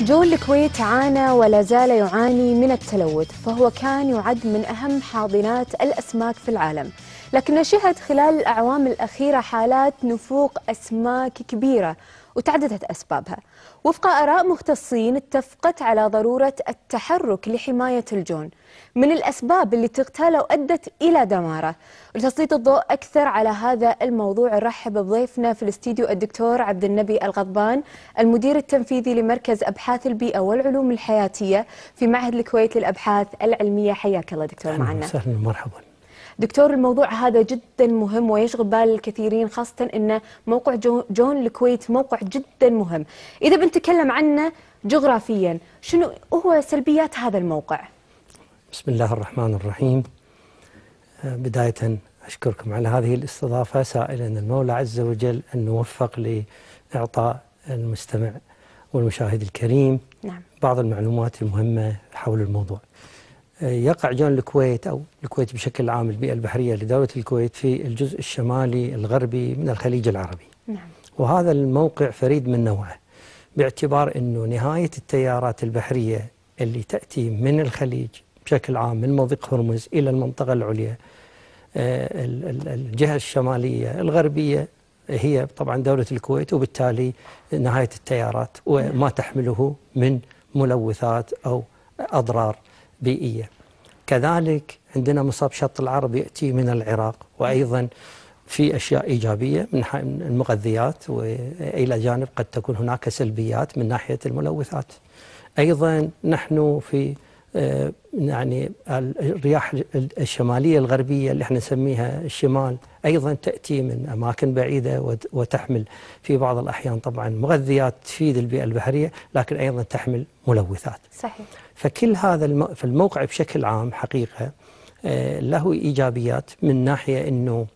جو الكويت عانى ولا زال يعاني من التلوث فهو كان يعد من أهم حاضنات الأسماك في العالم لكن شهد خلال الأعوام الأخيرة حالات نفوق أسماك كبيرة وتعددت أسبابها وفق آراء مختصين اتفقت على ضرورة التحرك لحماية الجون من الأسباب اللي تغتاله وأدت إلى دماره لتسليط الضوء أكثر على هذا الموضوع نرحب بضيفنا في الاستديو الدكتور عبد النبي الغضبان المدير التنفيذي لمركز أبحاث البيئة والعلوم الحياتية في معهد الكويت للأبحاث العلمية حياك الله دكتور معنا أهلا وسهلا مرحبا دكتور الموضوع هذا جدا مهم ويشغل بال الكثيرين خاصة أن موقع جون الكويت موقع جدا مهم إذا بنتكلم عنه جغرافيا شنو هو سلبيات هذا الموقع؟ بسم الله الرحمن الرحيم آه، بداية أشكركم على هذه الاستضافة سائلا المولى عز وجل أن نوفق لإعطاء المستمع والمشاهد الكريم نعم. بعض المعلومات المهمة حول الموضوع يقع جون الكويت أو الكويت بشكل عام البيئة البحرية لدولة الكويت في الجزء الشمالي الغربي من الخليج العربي نعم. وهذا الموقع فريد من نوعه باعتبار أنه نهاية التيارات البحرية اللي تأتي من الخليج بشكل عام من مضيق هرمز إلى المنطقة العليا آه، الجهة الشمالية الغربية هي طبعا دولة الكويت وبالتالي نهاية التيارات وما تحمله من ملوثات أو أضرار بيئية كذلك عندنا مصاب شط العرب يأتي من العراق وأيضا في أشياء إيجابية من المغذيات وإلى جانب قد تكون هناك سلبيات من ناحية الملوثات أيضا نحن في آه، يعني الرياح الشمالية الغربية اللي احنا نسميها الشمال أيضا تأتي من أماكن بعيدة وتحمل في بعض الأحيان طبعا مغذيات تفيد البيئة البحرية لكن أيضا تحمل ملوثات صحيح فكل هذا فالموقع بشكل عام حقيقة آه، له إيجابيات من ناحية أنه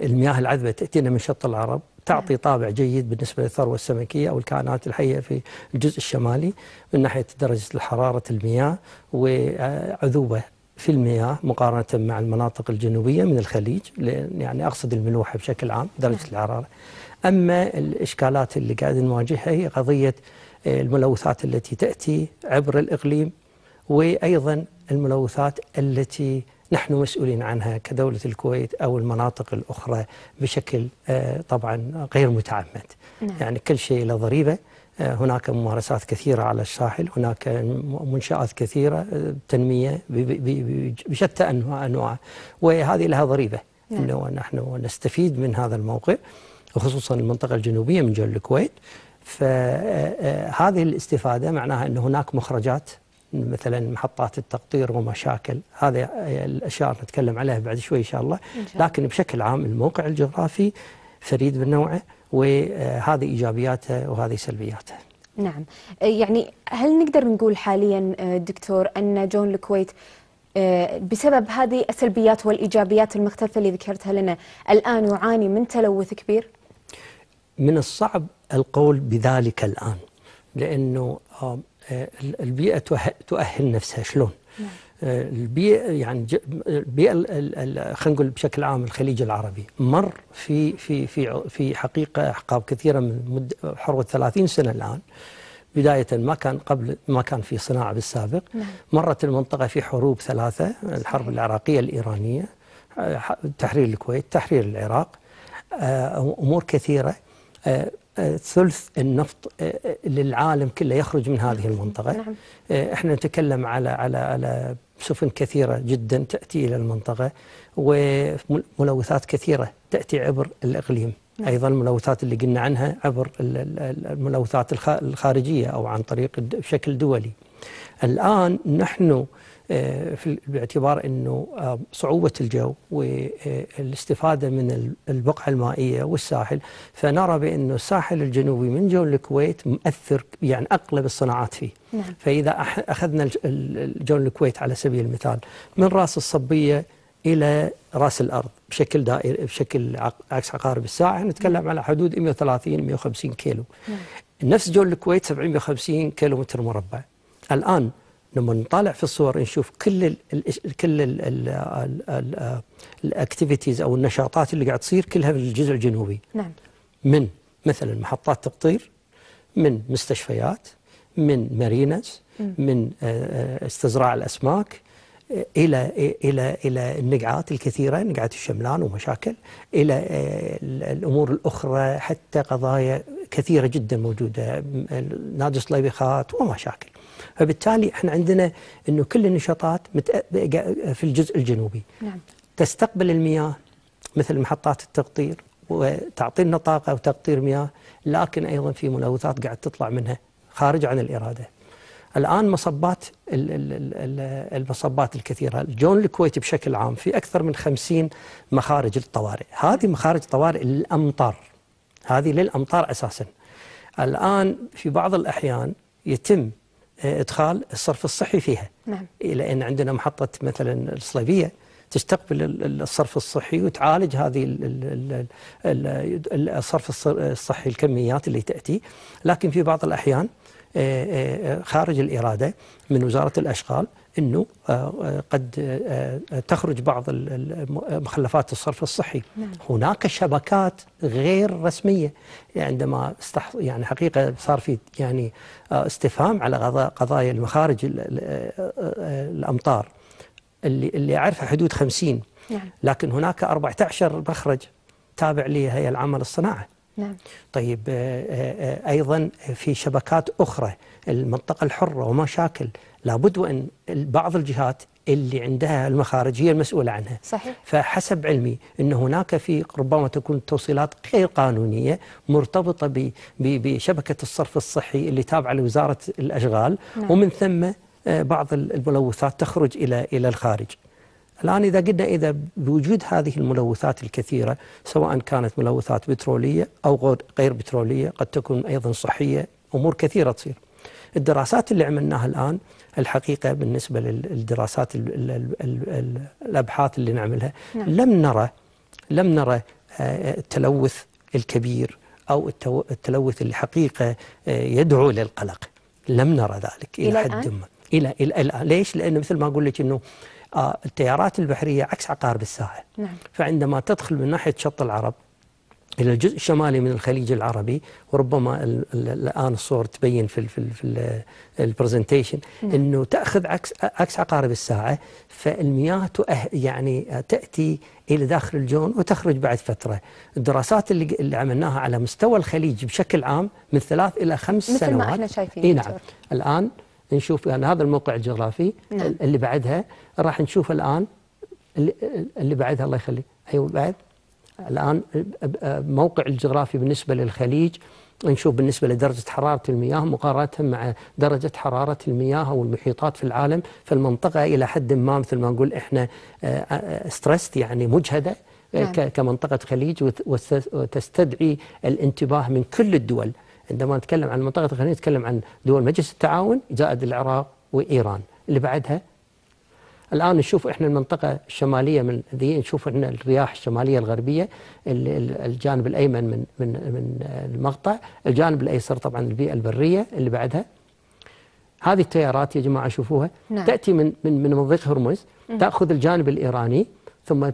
المياه العذبة تأتينا من شط العرب تعطي نعم. طابع جيد بالنسبة للثروة السمكية أو الكائنات الحية في الجزء الشمالي من ناحية درجة حرارة المياه وعذوبة في المياه مقارنة مع المناطق الجنوبية من الخليج يعني أقصد الملوحة بشكل عام درجة نعم. الحرارة أما الإشكالات اللي قاعد نواجهها هي قضية الملوثات التي تأتي عبر الإقليم وأيضا الملوثات التي نحن مسؤولين عنها كدولة الكويت أو المناطق الأخرى بشكل آه، طبعا غير متعمد نعم. يعني كل شيء له ضريبة آه، هناك ممارسات كثيرة على الساحل هناك منشآت كثيرة آه، تنمية بشتى أنواع وهذه لها ضريبة نعم. أنه نحن نستفيد من هذا الموقع وخصوصا المنطقة الجنوبية من جنوب الكويت فهذه الاستفادة معناها أن هناك مخرجات مثلا محطات التقطير ومشاكل هذه الأشياء نتكلم عليها بعد شوي إن شاء الله لكن بشكل عام الموقع الجغرافي فريد من نوعه وهذه إيجابياته وهذه سلبياته نعم يعني هل نقدر نقول حاليا دكتور أن جون الكويت آه، بسبب هذه السلبيات والإيجابيات المختلفة اللي ذكرتها لنا الآن يعاني من تلوث كبير؟ من الصعب القول بذلك الآن لأنه آه، البيئة تؤهل نفسها شلون نعم. آه، البيئة يعني البيئة خلينا نقول بشكل عام الخليج العربي مر في في في في حقيقة أحقاب كثيرة من حروة 30 سنة الآن بداية ما كان قبل ما كان في صناعة بالسابق نعم. مرت المنطقة في حروب ثلاثة الحرب العراقية الإيرانية آه، تحرير الكويت تحرير العراق أمور كثيرة آه، آه، ثلث النفط آه، للعالم كله يخرج من هذه المنطقة نعم. احنا نتكلم على على على سفن كثيرة جدا تأتي إلى المنطقة وملوثات كثيرة تأتي عبر الإقليم نعم. أيضا الملوثات اللي قلنا عنها عبر الملوثات الخارجية أو عن طريق بشكل دولي الآن نحن آه، في باعتبار انه آه، صعوبه الجو والاستفاده من البقعه المائيه والساحل فنرى بانه الساحل الجنوبي من جو الكويت مؤثر يعني اغلب الصناعات فيه نعم. فاذا اخذنا جو الكويت على سبيل المثال من راس الصبيه الى راس الارض بشكل دائري بشكل عكس عقارب الساعه نتكلم نعم. على حدود 130 150 كيلو نعم. نفس جو الكويت 750 كيلو متر مربع الان لما نطالع في الصور نشوف كل الـ كل الاكتيفيتيز او النشاطات اللي قاعد تصير كلها في الجزء الجنوبي نعم من مثلا محطات تقطير من مستشفيات من مارينز من آه، آه، استزراع الاسماك الى الى الى النقعات الكثيره نقعات الشملان ومشاكل الى آه، الامور الاخرى حتى قضايا كثيره جدا موجوده نادي صليبيخات ومشاكل فبالتالي احنا عندنا انه كل النشاطات في الجزء الجنوبي نعم. تستقبل المياه مثل محطات التقطير وتعطينا طاقه وتقطير مياه لكن ايضا في ملوثات قاعد تطلع منها خارج عن الاراده. الان مصبات المصبات الكثيره، الجون الكويت بشكل عام في اكثر من 50 مخارج الطوارئ، هذه مخارج طوارئ للامطار. هذه للامطار اساسا. الان في بعض الاحيان يتم آه، ادخال الصرف الصحي فيها نعم إيه، لان عندنا محطه مثلا الصليبيه تستقبل الصرف الصحي وتعالج هذه الصرف الصحي الكميات اللي تاتي لكن في بعض الاحيان آه، آه، خارج الإرادة من وزارة الأشغال أنه آه، قد تخرج بعض مخلفات الصرف الصحي نعم. هناك شبكات غير رسمية يعني عندما استح... يعني حقيقة صار في يعني استفهام على قضايا المخارج الأمطار اللي اللي أعرفها حدود 50 نعم. لكن هناك 14 مخرج تابع لي هي العمل الصناعه نعم. طيب آه، آه، آه، أيضا في شبكات أخرى المنطقة الحرة ومشاكل لابد وأن بعض الجهات اللي عندها المخارج هي المسؤولة عنها صحيح. فحسب علمي أن هناك في ربما تكون توصيلات غير قانونية مرتبطة بشبكة الصرف الصحي اللي تابعة لوزارة الأشغال نعم. ومن ثم بعض الملوثات تخرج إلى إلى الخارج الآن إذا قلنا إذا بوجود هذه الملوثات الكثيرة سواء كانت ملوثات بترولية أو غير بترولية قد تكون أيضا صحية أمور كثيرة تصير الدراسات اللي عملناها الآن الحقيقة بالنسبة للدراسات الـ الـ الـ الأبحاث اللي نعملها نعم. لم نرى لم نرى آه، التلوث الكبير أو التلوث اللي حقيقة آه، يدعو للقلق لم نرى ذلك إلى, إلى حد ما إلى, إلى, الآن ليش؟ لأنه مثل ما أقول لك أنه آه، التيارات البحرية عكس عقارب الساحل نعم. فعندما تدخل من ناحية شط العرب إلى الجزء الشمالي من الخليج العربي وربما الآن الصور تبين في الـ في الـ في البرزنتيشن نعم. أنه تأخذ عكس عكس عقارب الساعة فالمياه يعني تأتي إلى داخل الجون وتخرج بعد فترة الدراسات اللي, اللي عملناها على مستوى الخليج بشكل عام من ثلاث إلى خمس مثل سنوات مثل ما احنا شايفين إيه نعم الآن نشوف يعني هذا الموقع الجغرافي نعم. اللي بعدها راح نشوف الآن اللي, اللي بعدها الله يخليك أيوة بعد الآن موقع الجغرافي بالنسبة للخليج نشوف بالنسبة لدرجة حرارة المياه مقارنه مع درجة حرارة المياه أو المحيطات في العالم فالمنطقة إلى حد ما مثل ما نقول إحنا ستريست آه، آه، يعني مجهدة آه، نعم. كمنطقة خليج وتستدعي الانتباه من كل الدول عندما نتكلم عن المنطقة الخليج نتكلم عن دول مجلس التعاون زائد العراق وإيران اللي بعدها الآن نشوف إحنا المنطقة الشمالية من ذي نشوف إحنا الرياح الشمالية الغربية الجانب الأيمن من من من المقطع الجانب الأيسر طبعا البيئة البرية اللي بعدها هذه التيارات يا جماعة شوفوها نعم. تأتي من من من مضيق هرمز تأخذ الجانب الإيراني ثم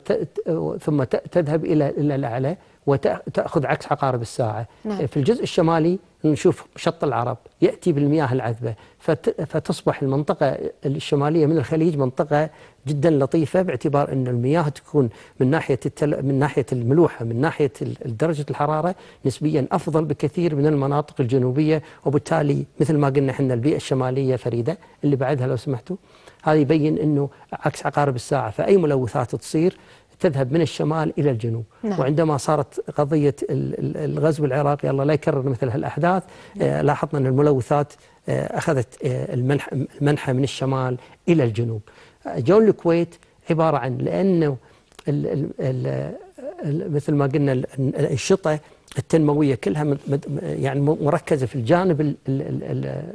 ثم تذهب إلى إلى الأعلى وتأخذ عكس عقارب الساعة نعم. في الجزء الشمالي نشوف شط العرب يأتي بالمياه العذبة فتصبح المنطقة الشمالية من الخليج منطقة جدا لطيفة باعتبار أن المياه تكون من ناحية التل... من ناحية الملوحة من ناحية درجة الحرارة نسبيا أفضل بكثير من المناطق الجنوبية وبالتالي مثل ما قلنا احنا البيئة الشمالية فريدة اللي بعدها لو سمحتوا هذا يبين أنه عكس عقارب الساعة فأي ملوثات تصير تذهب من الشمال إلى الجنوب نعم. وعندما صارت قضية الغزو العراقي الله لا يكرر مثل هالأحداث نعم. آه، لاحظنا أن الملوثات آه، أخذت آه، المنحة من الشمال إلى الجنوب جون الكويت عبارة عن لأنه الـ الـ الـ مثل ما قلنا الشطة التنموية كلها يعني مركزة في الجانب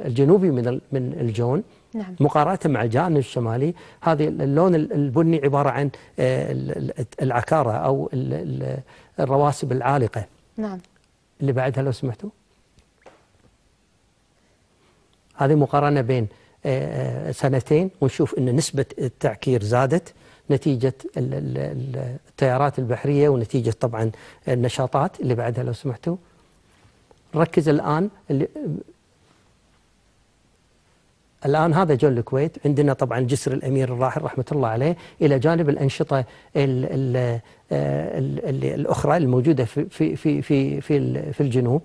الجنوبي من من الجون نعم. مقارنة مع الجانب الشمالي هذه اللون البني عبارة عن آه، العكارة أو الرواسب العالقة نعم اللي بعدها لو سمحتوا هذه مقارنة بين آه، آه، سنتين ونشوف أن نسبة التعكير زادت نتيجة التيارات البحرية ونتيجة طبعا النشاطات اللي بعدها لو سمحتوا ركز الآن الآن هذا جول الكويت عندنا طبعا جسر الأمير الراحل رحمة الله عليه إلى جانب الأنشطة الـ الـ الـ الأخرى الموجودة في, في, في, في, في, في الجنوب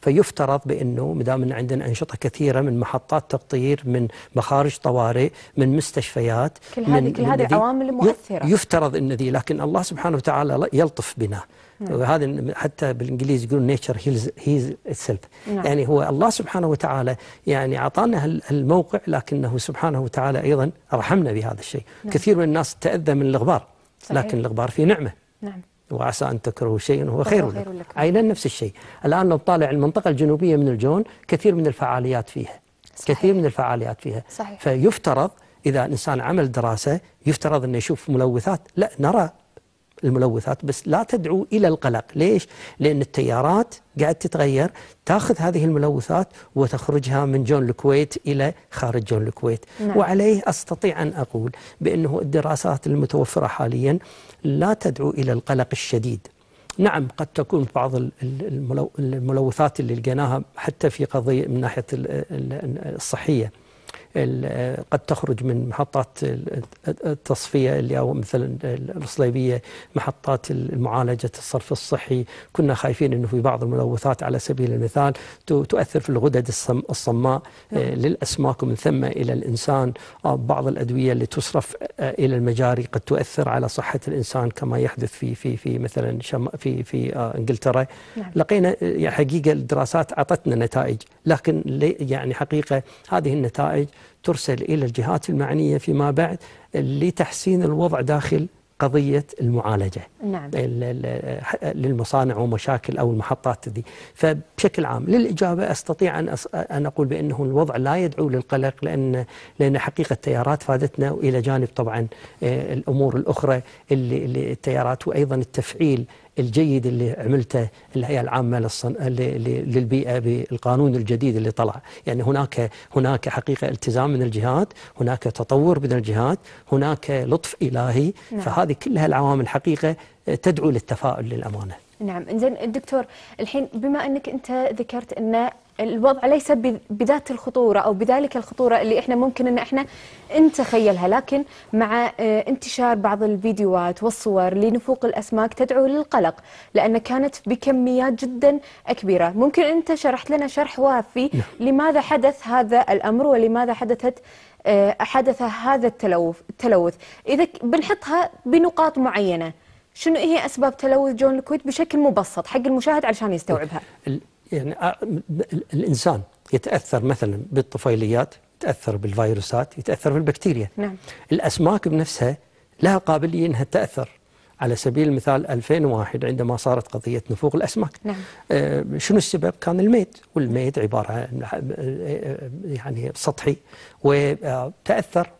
فيفترض بانه ما دام عندنا انشطه كثيره من محطات تقطير من مخارج طوارئ من مستشفيات كل هذه كل هذه عوامل مؤثره يفترض ان ذي لكن الله سبحانه وتعالى يلطف بنا نعم. وهذا حتى بالانجليزي يقولون نيتشر هيلز هيز اتسلف يعني هو الله سبحانه وتعالى يعني اعطانا الموقع لكنه سبحانه وتعالى ايضا رحمنا بهذا الشيء نعم. كثير من الناس تاذى من الغبار صحيح. لكن الغبار فيه نعمه نعم وعسى أن تكرهوا شيئا وهو خير لكم عينا نفس الشيء الآن لو طالع المنطقة الجنوبية من الجون كثير من الفعاليات فيها صحيح. كثير من الفعاليات فيها صحيح. فيفترض إذا الإنسان عمل دراسة يفترض أنه يشوف ملوثات لا نرى الملوثات بس لا تدعو إلى القلق ليش؟ لأن التيارات قاعد تتغير تاخذ هذه الملوثات وتخرجها من جون الكويت إلى خارج جون الكويت نعم. وعليه أستطيع أن أقول بأنه الدراسات المتوفرة حاليا لا تدعو إلى القلق الشديد نعم قد تكون بعض الملوثات اللي لقيناها حتى في قضية من ناحية الصحية قد تخرج من محطات التصفية اللي أو مثلا الصليبية محطات معالجة الصرف الصحي كنا خايفين أنه في بعض الملوثات على سبيل المثال تؤثر في الغدد الصماء آه، نعم. للأسماك ومن ثم إلى الإنسان آه، بعض الأدوية اللي تصرف آه، إلى المجاري قد تؤثر على صحة الإنسان كما يحدث في في في مثلا في في إنجلترا نعم. لقينا حقيقة الدراسات أعطتنا نتائج لكن يعني حقيقة هذه النتائج ترسل إلى الجهات المعنية فيما بعد لتحسين الوضع داخل قضية المعالجة نعم. للمصانع ومشاكل أو المحطات دي فبشكل عام للإجابة أستطيع أن, أن أقول بأنه الوضع لا يدعو للقلق لأن, لأن حقيقة التيارات فادتنا وإلى جانب طبعا آه، الأمور الأخرى اللي, اللي التيارات وأيضا التفعيل الجيد اللي عملته الهيئه العامه للصن... للبيئه بالقانون الجديد اللي طلع، يعني هناك هناك حقيقه التزام من الجهات، هناك تطور من الجهات، هناك لطف الهي، نعم. فهذه كلها العوامل حقيقه تدعو للتفاؤل للامانه. نعم، زين الدكتور الحين بما انك انت ذكرت ان الوضع ليس بذات الخطورة أو بذلك الخطورة اللي إحنا ممكن أن إحنا نتخيلها لكن مع آه، انتشار بعض الفيديوهات والصور لنفوق الأسماك تدعو للقلق لأن كانت بكميات جدا كبيرة ممكن أنت شرحت لنا شرح وافي نعم. لماذا حدث هذا الأمر ولماذا حدثت آه، حدث هذا التلوث التلوث إذا بنحطها بنقاط معينة شنو هي اسباب تلوث جون الكويت بشكل مبسط حق المشاهد علشان يستوعبها؟ يعني آه، الإنسان يتأثر مثلا بالطفيليات يتأثر بالفيروسات يتأثر بالبكتيريا نعم. الأسماك بنفسها لها قابلية أنها تأثر على سبيل المثال 2001 عندما صارت قضية نفوق الأسماك نعم. آه شنو السبب؟ كان الميت والميت عبارة عن آه، يعني سطحي وتأثر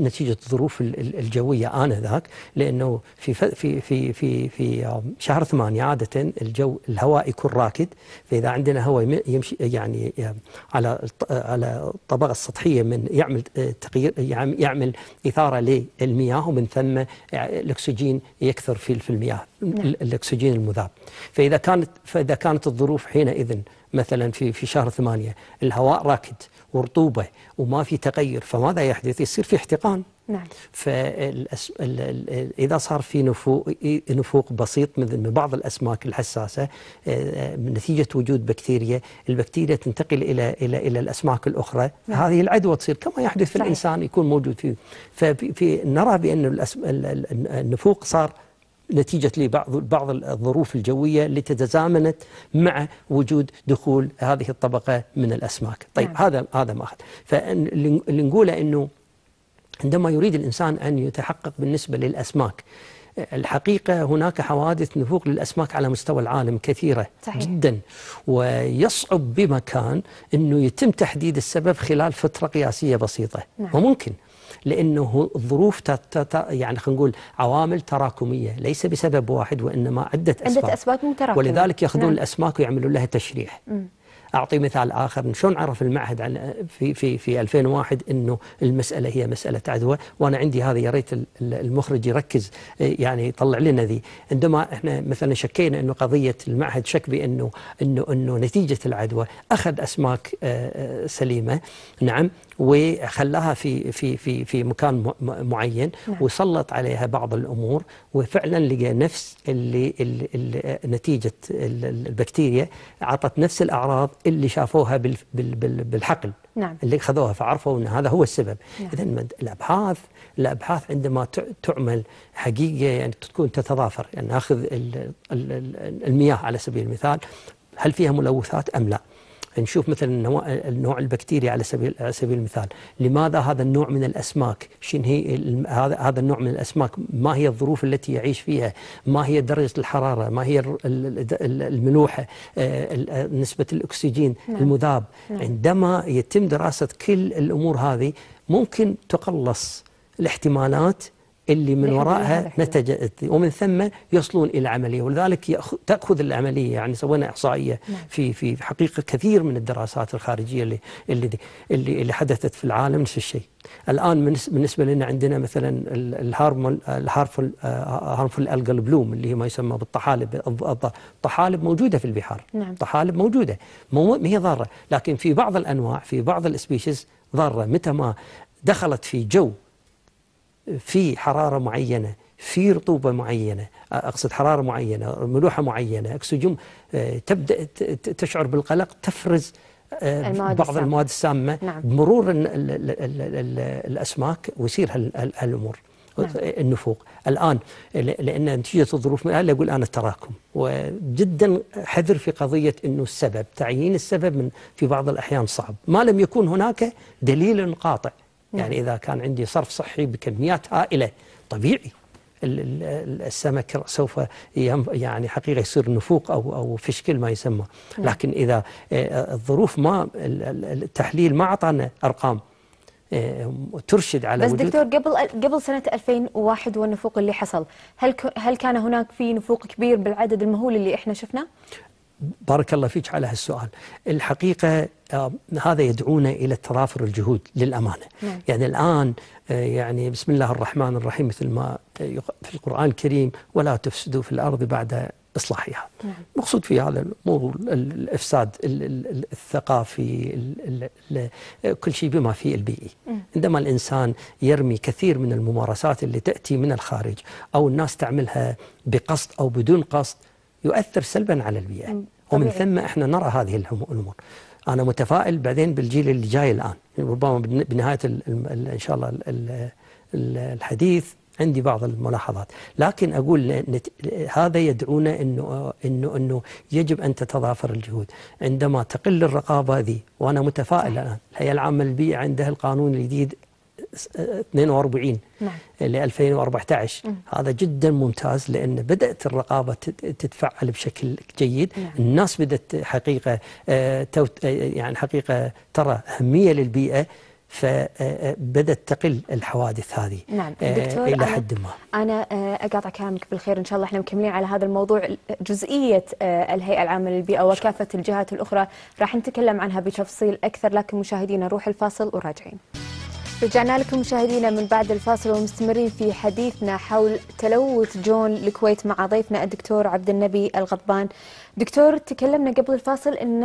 نتيجه الظروف الجويه انذاك لانه في في في في في آه، شهر ثمانية عاده الجو الهواء يكون راكد فاذا عندنا هواء يمشي يعني آه، على على الطبقه السطحيه من يعمل آه، تغيير يعمل اثاره للمياه ومن ثم الاكسجين يكثر في المياه نعم. الاكسجين المذاب فاذا كانت فاذا كانت الظروف حينئذ مثلا في في شهر ثمانية الهواء راكد ورطوبة وما في تغير فماذا يحدث يصير في احتقان نعم فالأس... ال... ال... اذا صار في نفوق نفوق بسيط من بعض الاسماك الحساسه آه، آه، نتيجه وجود بكتيريا، البكتيريا تنتقل الى الى الى الاسماك الاخرى، نعم. هذه العدوى تصير كما يحدث في صحيح. الانسان يكون موجود فيه، ففي نرى بان الأس... النفوق صار نتيجة لبعض بعض الظروف الجوية التي تزامنت مع وجود دخول هذه الطبقة من الأسماك طيب نعم. هذا هذا ما أخذ فاللي نقوله أنه عندما يريد الإنسان أن يتحقق بالنسبة للأسماك الحقيقة هناك حوادث نفوق للأسماك على مستوى العالم كثيرة صحيح. جدا ويصعب بمكان أنه يتم تحديد السبب خلال فترة قياسية بسيطة نعم. وممكن لانه الظروف يعني خلينا نقول عوامل تراكميه ليس بسبب واحد وانما عده اسباب عده اسباب متراكمه ولذلك ياخذون نعم. الاسماك ويعملون لها تشريح م. اعطي مثال اخر شلون عرف المعهد عن في في في 2001 انه المساله هي مساله عدوى وانا عندي هذا يا ريت المخرج يركز آه، يعني يطلع لنا ذي عندما احنا مثلا شكينا انه قضيه المعهد شك بانه انه انه نتيجه العدوى اخذ اسماك آه، آه، سليمه نعم وخلاها في في في في مكان معين نعم. وسلط عليها بعض الامور وفعلا لقى نفس اللي, نتيجه البكتيريا اعطت نفس الاعراض اللي شافوها بالحقل نعم. اللي خذوها فعرفوا ان هذا هو السبب نعم. اذا الابحاث الابحاث عندما تعمل حقيقه يعني تكون تتضافر يعني ناخذ المياه على سبيل المثال هل فيها ملوثات ام لا؟ نشوف مثلا النوع البكتيري على سبيل على سبيل المثال لماذا هذا النوع من الاسماك شن هي هذا هذا النوع من الاسماك ما هي الظروف التي يعيش فيها ما هي درجه الحراره ما هي الملوحه آه، آه، نسبه الاكسجين نعم. المذاب نعم. عندما يتم دراسه كل الامور هذه ممكن تقلص الاحتمالات اللي من ورائها نتج ومن ثم يصلون إلى العملية ولذلك تأخذ العملية يعني سوينا إحصائية نعم. في في حقيقة كثير من الدراسات الخارجية اللي اللي اللي, اللي حدثت في العالم نفس الشيء الآن بالنسبة لنا عندنا مثلا الهارمون الهارفل آه، هارمفل الجل بلوم اللي هي ما يسمى بالطحالب الطحالب موجودة في البحار نعم. طحالب موجودة ما هي ضارة لكن في بعض الأنواع في بعض السبيشيز ضارة متى ما دخلت في جو في حرارة معينة في رطوبة معينة أقصد حرارة معينة ملوحة معينة أكسجين آه، تبدأ تشعر بالقلق تفرز آه، المواد بعض السامة. المواد السامة نعم. بمرور الأسماك ويصير هالأمور نعم. النفوق الآن لأن نتيجة الظروف اللي أقول أنا التراكم وجدا حذر في قضية أنه السبب تعيين السبب من في بعض الأحيان صعب ما لم يكون هناك دليل قاطع يعني نعم. إذا كان عندي صرف صحي بكميات هائلة طبيعي السمك سوف يعني حقيقه يصير نفوق او او فشكل ما يسمى نعم. لكن اذا آه، الظروف ما التحليل ما اعطانا ارقام آه، ترشد على بس دكتور قبل قبل سنه 2001 والنفوق اللي حصل هل هل كان هناك في نفوق كبير بالعدد المهول اللي احنا شفناه بارك الله فيك على هالسؤال الحقيقة آه، هذا يدعونا إلى تضافر الجهود للأمانة نعم. يعني الآن آه، يعني بسم الله الرحمن الرحيم مثل ما آه، في القرآن الكريم ولا تفسدوا في الأرض بعد إصلاحها نعم. مقصود في هذا الموضوع الإفساد الثقافي كل شيء بما فيه البيئي نعم. عندما الإنسان يرمي كثير من الممارسات اللي تأتي من الخارج أو الناس تعملها بقصد أو بدون قصد يؤثر سلبا على البيئة ومن ثم احنا نرى هذه الأمور أنا متفائل بعدين بالجيل اللي جاي الآن ربما بنهاية إن شاء الله الحديث عندي بعض الملاحظات لكن أقول هذا يدعونا أنه, إنه, إنه يجب أن تتضافر الجهود عندما تقل الرقابة هذه وأنا متفائل الآن الهيئة العامة للبيئة عندها القانون الجديد 42 نعم. ل 2014 مم. هذا جدا ممتاز لان بدات الرقابه تتفعل بشكل جيد نعم. الناس بدات حقيقه آه، آه، يعني حقيقه ترى اهميه للبيئه فبدت آه، تقل الحوادث هذه نعم دكتور الى حد ما انا اقاطع كلامك بالخير ان شاء الله احنا مكملين على هذا الموضوع جزئيه الهيئه العامه للبيئه وكافه الجهات الاخرى راح نتكلم عنها بتفصيل اكثر لكن مشاهدينا نروح الفاصل وراجعين رجعنا لكم مشاهدينا من بعد الفاصل ومستمرين في حديثنا حول تلوث جون الكويت مع ضيفنا الدكتور عبد النبي الغضبان. دكتور تكلمنا قبل الفاصل ان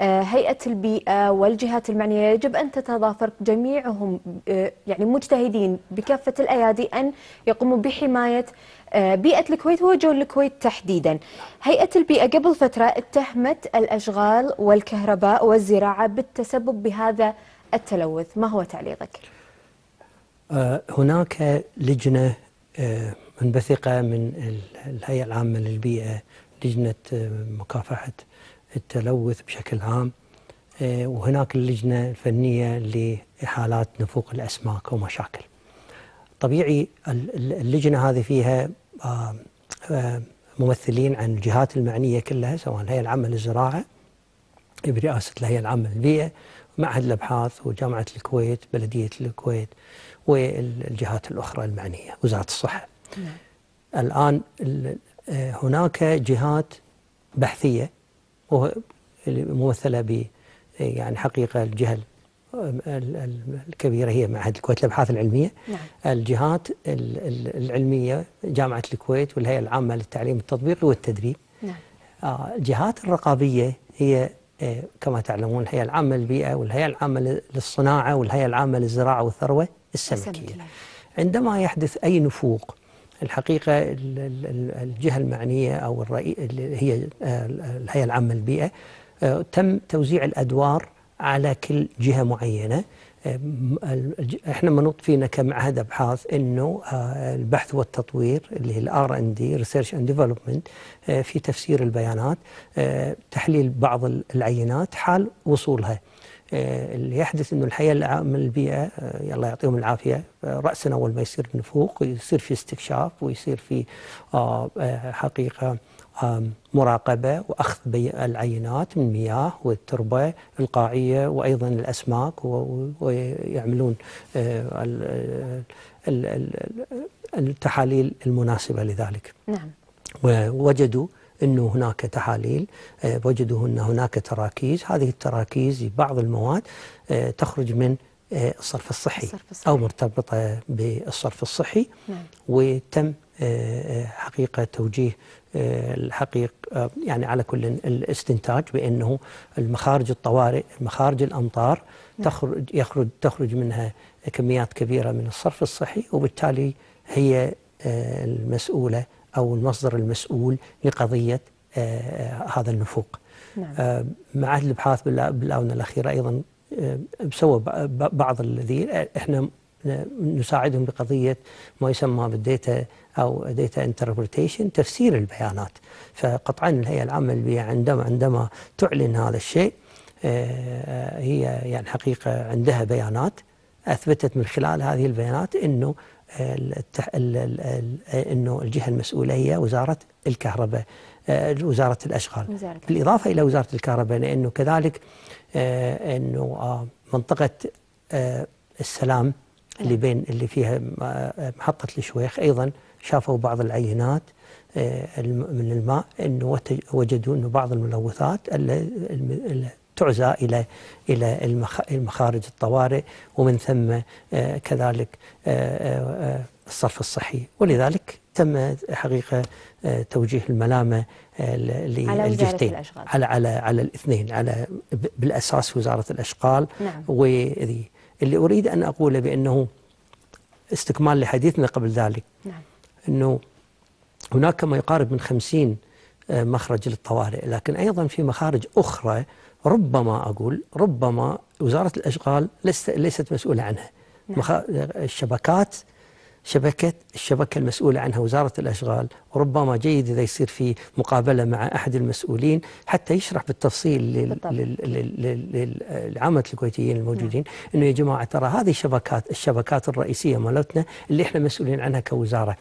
آه، هيئه البيئه والجهات المعنيه يجب ان تتضافر جميعهم آه، يعني مجتهدين بكافه الايادي ان يقوموا بحمايه آه، بيئه الكويت وجون الكويت تحديدا. هيئه البيئه قبل فتره اتهمت الاشغال والكهرباء والزراعه بالتسبب بهذا التلوث ما هو تعليقك؟ آه، هناك لجنة آه، منبثقة من الهيئة العامة للبيئة لجنة آه، مكافحة التلوث بشكل عام وهناك اللجنة الفنية لحالات نفوق الأسماك ومشاكل طبيعي اللجنة هذه فيها ممثلين عن الجهات المعنية كلها سواء الهيئة العامة للزراعة برئاسة الهيئة العامة للبيئة معهد الأبحاث وجامعة الكويت بلدية الكويت والجهات الأخرى المعنية وزارة الصحة نعم. الآن هناك جهات بحثية ممثلة ب يعني حقيقة الجهة الكبيرة هي معهد الكويت للأبحاث العلمية نعم. الجهات العلمية جامعة الكويت والهيئة العامة للتعليم التطبيقي والتدريب نعم. آه، الجهات الرقابية هي إيه، كما تعلمون الهيئة العامة للبيئة والهيئة العامة للصناعة والهيئة العامة للزراعة والثروة السمكية عندما يحدث أي نفوق الحقيقة الجهة المعنية أو اللي هي آه، الهيئة العامة للبيئة آه، تم توزيع الأدوار على كل جهة معينة احنا منوط فينا كمعهد ابحاث انه آه، البحث والتطوير اللي هي الار ان دي ريسيرش اند ديفلوبمنت في تفسير البيانات آه، تحليل بعض العينات حال وصولها آه، اللي يحدث انه الحياه العامه البيئه الله يعطيهم العافيه راسا اول ما يصير نفوق يصير في استكشاف ويصير في حقيقه مراقبة وأخذ العينات من المياه والتربة القاعية وأيضا الأسماك ويعملون آه، التحاليل المناسبة لذلك نعم ووجدوا أنه هناك تحاليل آه، وجدوا أن هناك تراكيز هذه التراكيز بعض المواد آه، تخرج من الصرف الصحي, الصرف الصحي. أو مرتبطة بالصرف الصحي نعم. وتم حقيقه توجيه الحقيق يعني على كل الاستنتاج بانه المخارج الطوارئ مخارج الامطار نعم. تخرج يخرج تخرج منها كميات كبيره من الصرف الصحي وبالتالي هي آه، المسؤوله او المصدر المسؤول لقضيه آه، هذا النفوق. نعم. آه، معهد الابحاث بالاونه الاخيره ايضا سوى بعض الذي احنا نساعدهم بقضيه ما يسمى بالديتا أو داتا انتربريتيشن تفسير البيانات فقطعا الهيئة العامة للبيئة عندما عندما تعلن هذا الشيء آه، آه، هي يعني حقيقة عندها بيانات أثبتت من خلال هذه البيانات أنه التح... ال... ال... ال... انه الجهه المسؤوله هي وزاره الكهرباء آه، وزاره الاشغال مزارك. بالاضافه الى وزاره الكهرباء لانه كذلك انه منطقه السلام اللي نعم. بين اللي فيها محطه الشويخ ايضا شافوا بعض العينات آه، من الماء انه وجدوا انه بعض الملوثات تعزى الى الى المخارج الطوارئ ومن ثم آه، كذلك آه، الصرف الصحي ولذلك تم حقيقه توجيه الملامه للجهتين على, على على على الاثنين على بالاساس وزاره الاشغال نعم. واللي اريد ان اقوله بانه استكمال لحديثنا قبل ذلك نعم أنه هناك ما يقارب من خمسين آه، مخرج للطوارئ لكن أيضا في مخارج أخرى ربما أقول ربما وزارة الأشغال ليست مسؤولة عنها نعم. الشبكات شبكة الشبكة المسؤولة عنها وزارة الأشغال وربما جيد إذا يصير في مقابلة مع أحد المسؤولين حتى يشرح بالتفصيل للعامة الكويتيين الموجودين نعم. أنه يا جماعة ترى هذه الشبكات الشبكات الرئيسية مالتنا اللي إحنا مسؤولين عنها كوزارة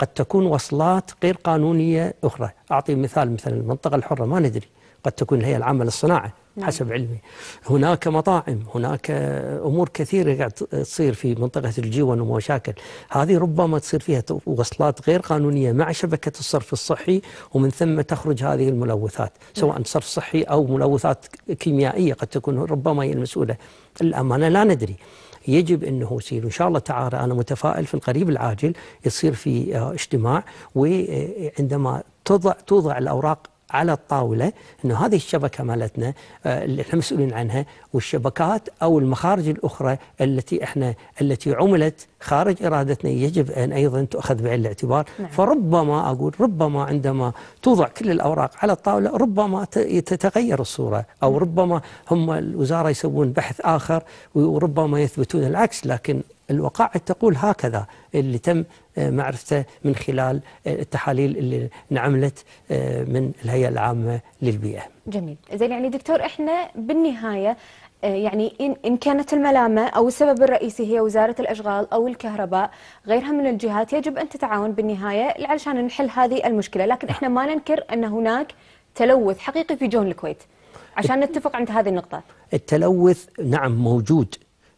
قد تكون وصلات غير قانونية أخرى أعطي مثال مثلا المنطقة الحرة ما ندري قد تكون هي العمل الصناعي نعم. حسب علمي هناك مطاعم هناك أمور كثيرة قاعد تصير في منطقة الجيون ومشاكل هذه ربما تصير فيها وصلات غير قانونية مع شبكة الصرف الصحي ومن ثم تخرج هذه الملوثات سواء نعم. صرف صحي أو ملوثات كيميائية قد تكون ربما هي المسؤولة الأمانة لا ندري يجب أنه يصير إن شاء الله تعالى أنا متفائل في القريب العاجل يصير في آه، اجتماع وعندما تضع توضع الاوراق على الطاوله انه هذه الشبكه مالتنا آه، اللي احنا مسؤولين عنها والشبكات او المخارج الاخرى التي احنا التي عملت خارج ارادتنا يجب ان ايضا تؤخذ بعين الاعتبار نعم. فربما اقول ربما عندما توضع كل الاوراق على الطاوله ربما تتغير الصوره او ربما هم الوزاره يسوون بحث اخر وربما يثبتون العكس لكن الوقائع تقول هكذا اللي تم آه، معرفته من خلال آه، التحاليل اللي انعملت آه، من الهيئة العامة للبيئة جميل زين يعني دكتور احنا بالنهاية يعني إن, إن كانت الملامة أو السبب الرئيسي هي وزارة الأشغال أو الكهرباء غيرها من الجهات يجب أن تتعاون بالنهاية علشان نحل هذه المشكلة لكن إحنا ما ننكر أن هناك تلوث حقيقي في جون الكويت عشان نتفق عند هذه النقطة التلوث نعم موجود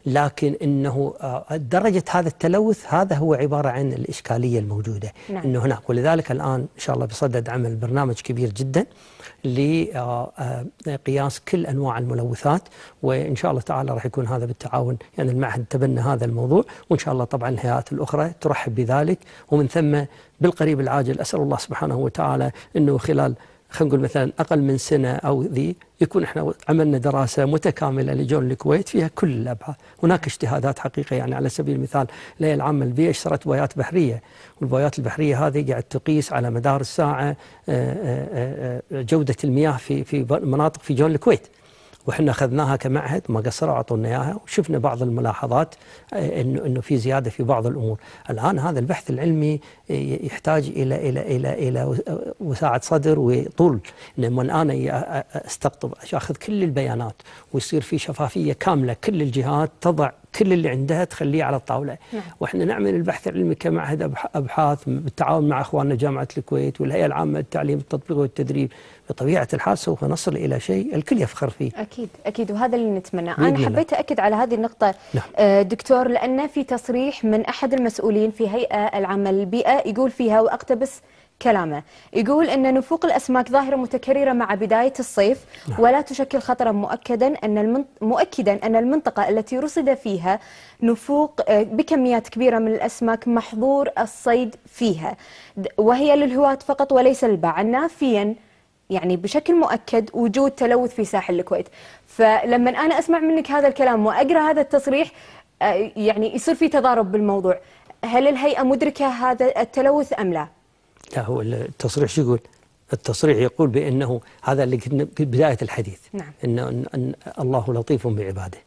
لكن انه آه، درجه هذا التلوث هذا هو عباره عن الاشكاليه الموجوده نعم. انه هناك ولذلك الان ان شاء الله بصدد عمل برنامج كبير جدا لقياس آه، آه، كل انواع الملوثات وان شاء الله تعالى راح يكون هذا بالتعاون يعني المعهد تبنى هذا الموضوع وان شاء الله طبعا الهيئات الاخرى ترحب بذلك ومن ثم بالقريب العاجل اسال الله سبحانه وتعالى انه خلال خلينا نقول مثلا أقل من سنة أو ذي يكون احنا عملنا دراسة متكاملة لجون الكويت فيها كل الأبحاث هناك اجتهادات حقيقة يعني على سبيل المثال الهيئة العامة للبيئة اشترت بويات بحرية والبويات البحرية هذه قاعد تقيس على مدار الساعة آه، آه، آه، جودة المياه في في مناطق في جون الكويت وحنا اخذناها كمعهد ما قصروا اعطونا اياها وشفنا بعض الملاحظات آه، انه انه في زياده في بعض الامور الان هذا البحث العلمي آه، يحتاج الى الى الى الى آه، وساعه صدر وطول لما انا استقطب اخذ كل البيانات ويصير في شفافيه كامله كل الجهات تضع كل اللي عندها تخليه على الطاولة نعم. وإحنا نعمل البحث العلمي كمعهد أبحاث بالتعاون مع إخواننا جامعة الكويت والهيئة العامة للتعليم التطبيق والتدريب بطبيعة الحال سوف نصل إلى شيء الكل يفخر فيه أكيد أكيد وهذا اللي نتمناه أنا حبيت أكد على هذه النقطة نعم. آه، دكتور لأن في تصريح من أحد المسؤولين في هيئة العامة للبيئة يقول فيها وأقتبس كلامه يقول أن نفوق الأسماك ظاهرة متكررة مع بداية الصيف ولا تشكل خطرا مؤكدا أن مؤكدا أن المنطقة التي رصد فيها نفوق آه، بكميات كبيرة من الأسماك محظور الصيد فيها وهي للهواة فقط وليس للباعة نافيا يعني بشكل مؤكد وجود تلوث في ساحل الكويت فلما أنا أسمع منك هذا الكلام وأقرأ هذا التصريح آه، يعني يصير في تضارب بالموضوع هل الهيئة مدركة هذا التلوث أم لا؟ لا هو التصريح شو يقول التصريح يقول بأنه هذا اللي كنا بداية الحديث نعم. إن, أن الله لطيف بعباده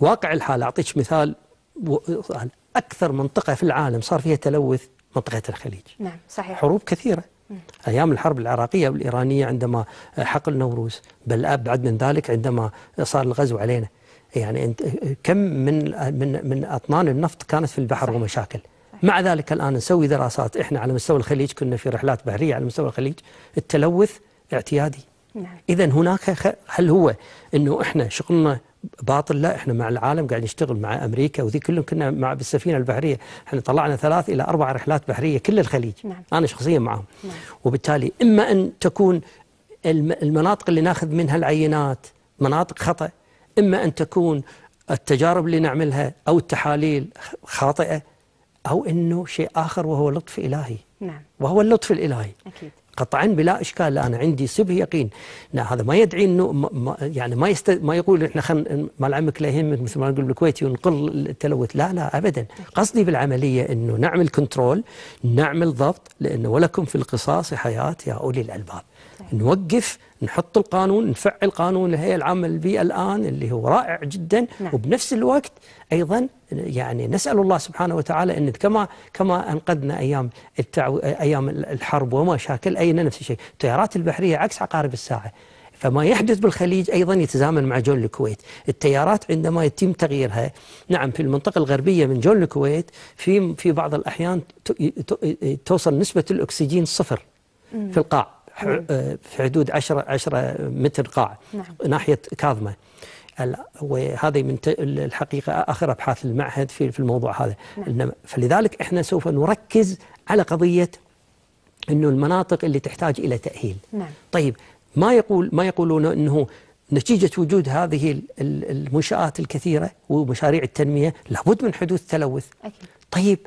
واقع الحال أعطيك مثال يعني أكثر منطقة في العالم صار فيها تلوث منطقة الخليج نعم صحيح حروب كثيرة أيام الحرب العراقية والإيرانية عندما حقل نوروز بل أبعد من ذلك عندما صار الغزو علينا يعني كم من من من أطنان النفط كانت في البحر صحيح. ومشاكل مع ذلك الآن نسوي دراسات إحنا على مستوى الخليج كنا في رحلات بحرية على مستوى الخليج التلوث اعتيادي نعم. إذا هناك هل هو أنه إحنا شغلنا باطل لا احنا مع العالم قاعد نشتغل مع امريكا وذي كلهم كنا مع بالسفينه البحريه احنا طلعنا ثلاث الى اربع رحلات بحريه كل الخليج نعم. انا شخصيا معهم نعم. وبالتالي اما ان تكون المناطق اللي ناخذ منها العينات مناطق خطا اما ان تكون التجارب اللي نعملها او التحاليل خاطئه أو أنه شيء آخر وهو لطف إلهي نعم وهو اللطف الإلهي أكيد قطعا بلا اشكال انا عندي سبه يقين لا هذا ما يدعي انه ما يعني ما يست ما يقول احنا خن... مال عمك لا يهمك مثل ما نقول بالكويتي ونقل التلوث لا لا ابدا قصدي بالعمليه انه نعمل كنترول نعمل ضبط لانه ولكم في القصاص حياه يا اولي الالباب نوقف نحط القانون نفعل قانون الهيئة العامة للبيئة الآن اللي هو رائع جدا نعم. وبنفس الوقت أيضا يعني نسأل الله سبحانه وتعالى أن كما كما أنقذنا أيام التعو... أيام الحرب ومشاكل أين نفس الشيء التيارات البحرية عكس عقارب الساعة فما يحدث بالخليج أيضا يتزامن مع جول الكويت التيارات عندما يتم تغييرها نعم في المنطقة الغربية من جول الكويت في, في بعض الأحيان توصل نسبة الأكسجين صفر في القاع نعم. آه، في حدود 10 10 متر قاع نعم. ناحيه كاظمه وهذه من الحقيقه اخر ابحاث المعهد في في الموضوع هذا نعم. فلذلك احنا سوف نركز على قضيه انه المناطق اللي تحتاج الى تاهيل نعم. طيب ما يقول ما يقولون انه نتيجة وجود هذه المنشآت الكثيرة ومشاريع التنمية لابد من حدوث تلوث أكيد. طيب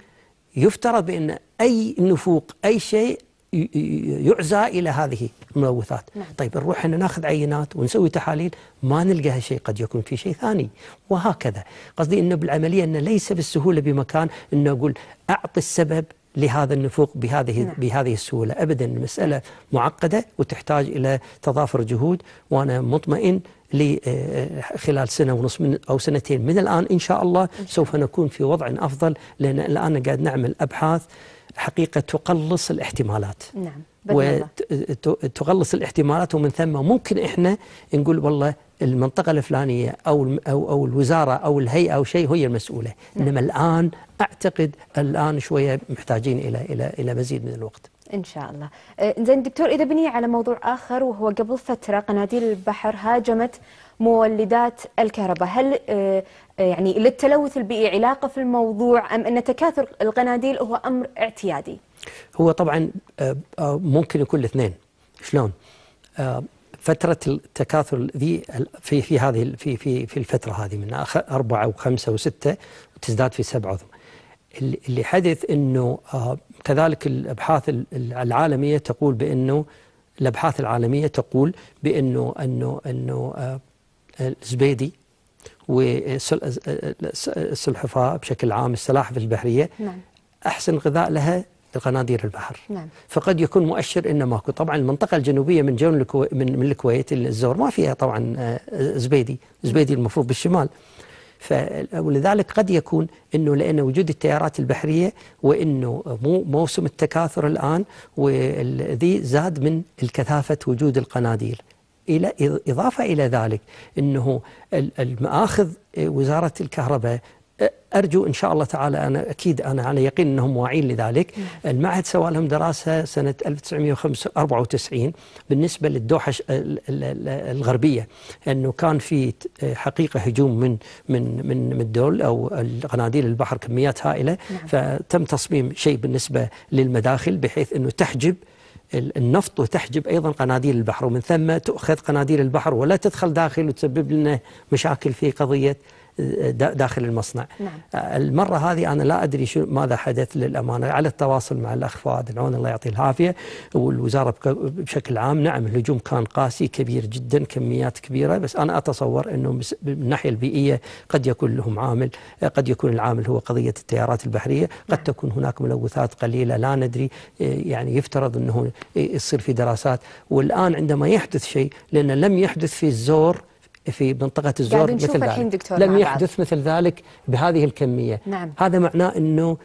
يفترض بأن أي نفوق أي شيء يعزى الى هذه الملوثات نعم. طيب نروح احنا ناخذ عينات ونسوي تحاليل ما نلقى شيء قد يكون في شيء ثاني وهكذا قصدي انه بالعمليه انه ليس بالسهوله بمكان انه اقول اعطي السبب لهذا النفوق بهذه نعم. بهذه السهوله ابدا المساله معقده وتحتاج الى تضافر جهود وانا مطمئن آه، آه، خلال سنه ونص من او سنتين من الان ان شاء الله سوف نكون في وضع افضل لان الان قاعد نعمل ابحاث حقيقة تقلص الاحتمالات نعم وتقلص الاحتمالات ومن ثم ممكن احنا نقول والله المنطقة الفلانية أو أو أو الوزارة أو الهيئة أو شيء هي المسؤولة، نعم. إنما الآن أعتقد الآن شوية محتاجين إلى إلى إلى مزيد من الوقت. ان شاء الله. أه، زين دكتور اذا بني على موضوع اخر وهو قبل فتره قناديل البحر هاجمت مولدات الكهرباء، هل أه، يعني للتلوث البيئي علاقة في الموضوع أم أن تكاثر القناديل هو أمر اعتيادي هو طبعا آه، آه، ممكن يكون الاثنين شلون آه، فترة التكاثر ذي في في هذه في في في الفترة هذه من أربعة وخمسة وستة وتزداد في سبعة اللي حدث انه كذلك الابحاث العالميه تقول بانه الابحاث العالميه تقول بانه انه انه الزبيدي والسلحفاة بشكل عام السلاحف البحرية نعم. أحسن غذاء لها القناديل البحر نعم. فقد يكون مؤشر انه ماكو طبعا المنطقه الجنوبيه من جون الكو... من, من الكويت الزور ما فيها طبعا زبيدي زبيدي المفروض بالشمال ف... ولذلك قد يكون انه لان وجود التيارات البحريه وانه مو موسم التكاثر الان وذي زاد من الكثافه وجود القناديل إلى إضافة إلى ذلك أنه المآخذ إيه، وزارة الكهرباء أرجو إن شاء الله تعالى أنا أكيد أنا على يقين أنهم واعين لذلك المعهد سوى لهم دراسة سنة 1994 بالنسبة للدوحة الغربية أنه كان في حقيقة هجوم من من من الدول أو قناديل البحر كميات هائلة نعم. فتم تصميم شيء بالنسبة للمداخل بحيث أنه تحجب النفط وتحجب أيضا قناديل البحر ومن ثم تؤخذ قناديل البحر ولا تدخل داخل وتسبب لنا مشاكل في قضية داخل المصنع نعم. المرة هذه أنا لا أدري شو ماذا حدث للأمانة على التواصل مع الأخ فؤاد العون الله يعطيه العافية والوزارة بشكل عام نعم الهجوم كان قاسي كبير جدا كميات كبيرة بس أنا أتصور أنه من الناحية البيئية قد يكون لهم عامل قد يكون العامل هو قضية التيارات البحرية نعم. قد تكون هناك ملوثات قليلة لا ندري يعني يفترض أنه يصير في دراسات والآن عندما يحدث شيء لأن لم يحدث في الزور في منطقة الزور مثل ذلك لم يحدث مثل ذلك بهذه الكمية نعم. هذا معناه أنه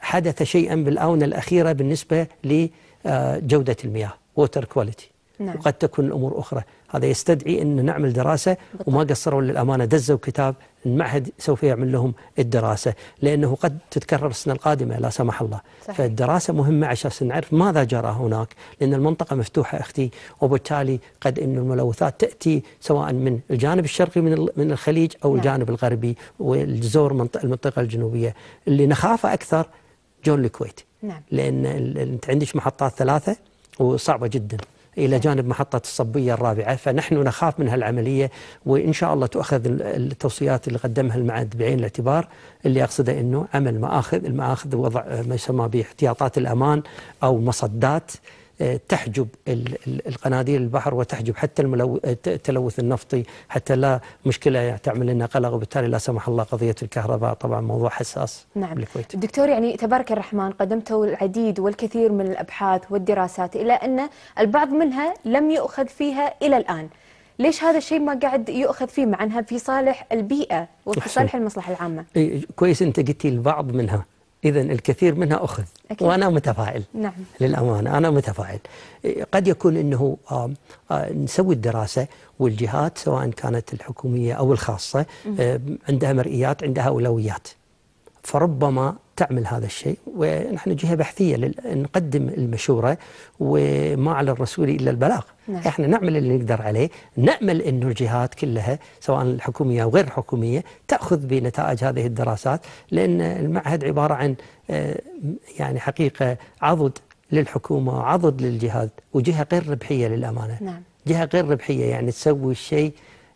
حدث شيئا بالآونة الأخيرة بالنسبة لجودة المياه ووتر كواليتي نعم. وقد تكون الأمور أخرى هذا يستدعي أن نعمل دراسة وما قصروا للأمانة دزوا كتاب المعهد سوف يعمل لهم الدراسة لأنه قد تتكرر السنة القادمة لا سمح الله صحيح. فالدراسة مهمة عشان نعرف ماذا جرى هناك لأن المنطقة مفتوحة أختي وبالتالي قد أن الملوثات تأتي سواء من الجانب الشرقي من من الخليج أو نعم. الجانب الغربي والجزور المنطقة الجنوبية اللي نخافه أكثر جون الكويت نعم. لأن أنت عندك محطات ثلاثة وصعبة جداً إلى جانب محطة الصبية الرابعة فنحن نخاف من هالعملية وإن شاء الله تؤخذ التوصيات اللي قدمها المعهد بعين الاعتبار اللي أقصده أنه عمل مآخذ المآخذ وضع ما يسمى باحتياطات الأمان أو مصدات تحجب القناديل البحر وتحجب حتى التلوث النفطي حتى لا مشكله تعمل لنا قلق وبالتالي لا سمح الله قضيه الكهرباء طبعا موضوع حساس نعم بالكويت. دكتور يعني تبارك الرحمن قدمتوا العديد والكثير من الابحاث والدراسات الى ان البعض منها لم يؤخذ فيها الى الان. ليش هذا الشيء ما قاعد يؤخذ فيه مع انها في صالح البيئه وفي صالح المصلحه العامه؟ كويس انت قلتي البعض منها. إذا الكثير منها أخذ أكيد. وأنا متفائل نعم. للأمانة أنا متفائل قد يكون أنه آه، آه، نسوي الدراسة والجهات سواء كانت الحكومية أو الخاصة آه، عندها مرئيات عندها أولويات فربما تعمل هذا الشيء ونحن جهة بحثية نقدم المشورة وما على الرسول إلا البلاغ نعم. إحنا نعمل اللي نقدر عليه نأمل أن الجهات كلها سواء الحكومية أو غير الحكومية تأخذ بنتائج هذه الدراسات لأن المعهد عبارة عن آه، يعني حقيقة عضد للحكومة وعضد للجهات وجهة غير ربحية للأمانة نعم. جهة غير ربحية يعني تسوي الشيء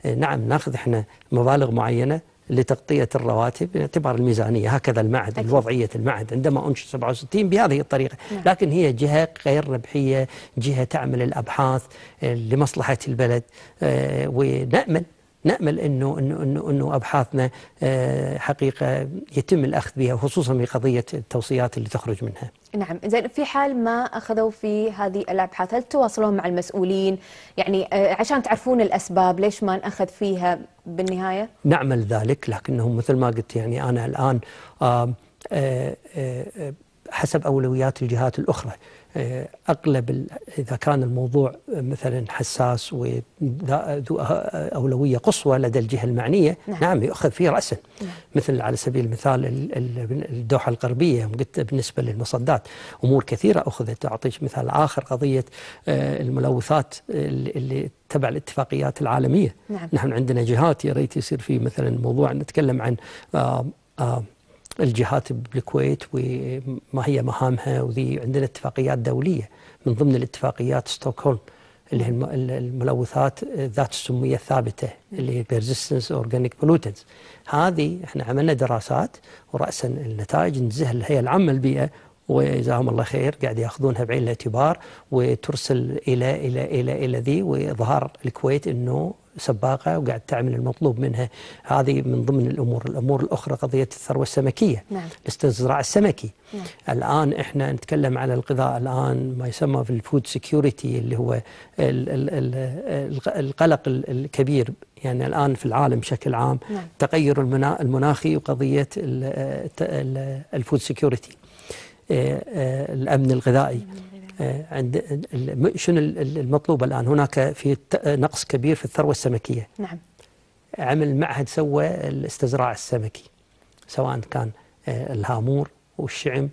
آه، نعم ناخذ احنا مبالغ معينه لتغطية الرواتب باعتبار الميزانية هكذا المعهد وضعيه المعهد عندما أنشئ 67 بهذه الطريقة نعم. لكن هي جهة غير ربحية جهة تعمل الأبحاث آه، لمصلحة البلد آه، ونأمل نامل انه انه انه, إنه ابحاثنا آه، حقيقه يتم الاخذ بها خصوصا في قضيه التوصيات اللي تخرج منها. نعم، زين في حال ما اخذوا في هذه الابحاث هل تواصلون مع المسؤولين؟ يعني آه، عشان تعرفون الاسباب ليش ما انأخذ فيها بالنهايه؟ نعمل ذلك لكنهم مثل ما قلت يعني انا الان آه، حسب اولويات الجهات الاخرى. آه، أغلب إذا كان الموضوع مثلا حساس وذو أه- أولوية قصوى لدى الجهة المعنية نعم, نعم يؤخذ فيه رأسا نعم. مثل على سبيل المثال الدوحة الغربية بالنسبة للمصدات أمور كثيرة أخذت أعطيك مثال آخر قضية آه، الملوثات اللي تبع الاتفاقيات العالمية نعم. نحن عندنا جهات يا ريت يصير في مثلا موضوع نتكلم عن آآ آآ الجهات بالكويت وما هي مهامها وذي عندنا اتفاقيات دوليه من ضمن الاتفاقيات ستوكهولم اللي هي الملوثات ذات السميه الثابته اللي هي بيرزيستنس اورجانيك بلوتنس هذه احنا عملنا دراسات وراسا النتائج ننزلها الهيئه العامه للبيئه وجزاهم الله خير قاعد ياخذونها بعين الاعتبار وترسل الى الى الى الى ذي واظهار الكويت انه سباقة وقاعد تعمل المطلوب منها هذه من ضمن الأمور الأمور الأخرى قضية الثروة السمكية نعم. الاستزراع السمكي نعم. الآن إحنا نتكلم على الغذاء الآن ما يسمى في الفود سكيورتي اللي هو الـ الـ الـ القلق الكبير يعني الآن في العالم بشكل عام نعم. تغير المناخي وقضية الفود سكيورتي آه، آه، الأمن الغذائي آه، عند شنو المطلوب الآن هناك في نقص كبير في الثروة السمكية نعم عمل معهد سوى الاستزراع السمكي سواء كان الهامور والشعم